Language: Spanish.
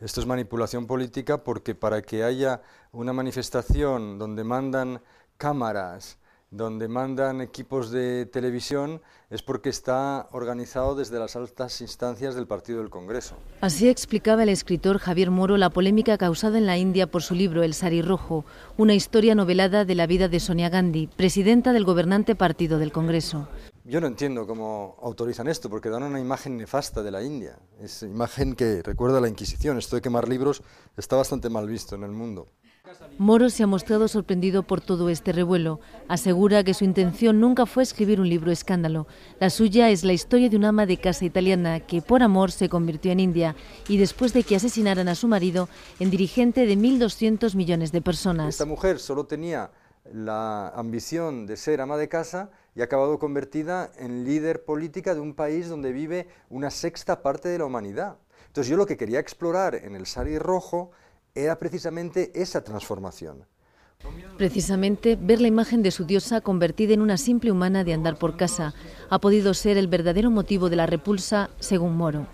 Esto es manipulación política porque para que haya una manifestación donde mandan cámaras, donde mandan equipos de televisión es porque está organizado desde las altas instancias del Partido del Congreso. Así explicaba el escritor Javier Moro la polémica causada en la India por su libro El Sari Rojo, una historia novelada de la vida de Sonia Gandhi, presidenta del gobernante Partido del Congreso. Yo no entiendo cómo autorizan esto, porque dan una imagen nefasta de la India. Es imagen que recuerda a la Inquisición. Esto de quemar libros está bastante mal visto en el mundo. Moro se ha mostrado sorprendido por todo este revuelo. Asegura que su intención nunca fue escribir un libro escándalo. La suya es la historia de una ama de casa italiana que por amor se convirtió en india y después de que asesinaran a su marido en dirigente de 1.200 millones de personas. Esta mujer solo tenía la ambición de ser ama de casa y ha acabado convertida en líder política de un país donde vive una sexta parte de la humanidad. Entonces yo lo que quería explorar en el Sari Rojo era precisamente esa transformación. Precisamente, ver la imagen de su diosa convertida en una simple humana de andar por casa ha podido ser el verdadero motivo de la repulsa, según Moro.